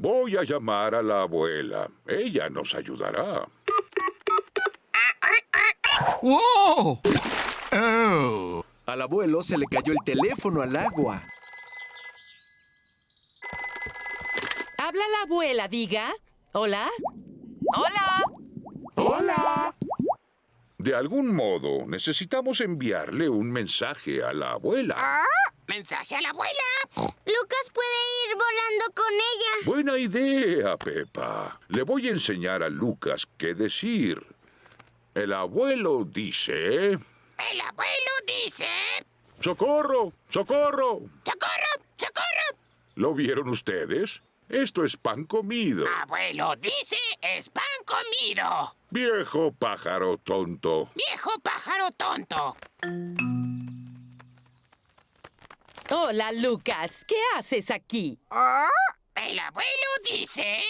Voy a llamar a la abuela. Ella nos ayudará. ¡Oh! oh. Al abuelo se le cayó el teléfono al agua. Habla la abuela, diga. ¿Hola? ¡Hola! ¡Hola! De algún modo, necesitamos enviarle un mensaje a la abuela. ¿Ah? ¡Mensaje a la abuela! Lucas puede ir volando con ella. Buena idea, Pepa. Le voy a enseñar a Lucas qué decir. El abuelo dice... ¿eh? El abuelo dice... ¡Socorro! ¡Socorro! ¡Socorro! ¡Socorro! ¿Lo vieron ustedes? Esto es pan comido. Abuelo dice es pan comido. Viejo pájaro tonto. Viejo pájaro tonto. Hola, oh, Lucas. ¿Qué haces aquí? Oh, el abuelo dice...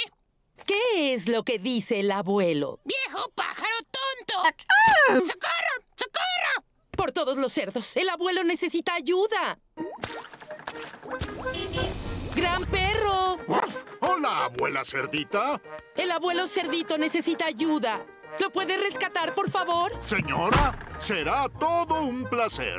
¿Qué es lo que dice el abuelo? ¡Viejo pájaro tonto! Ah, ah. ¡Socorro! ¡Socorro! Por todos los cerdos, el abuelo necesita ayuda. ¡Gran perro! ¡Hola, abuela cerdita! El abuelo cerdito necesita ayuda. ¿Lo puede rescatar, por favor? Señora, será todo un placer.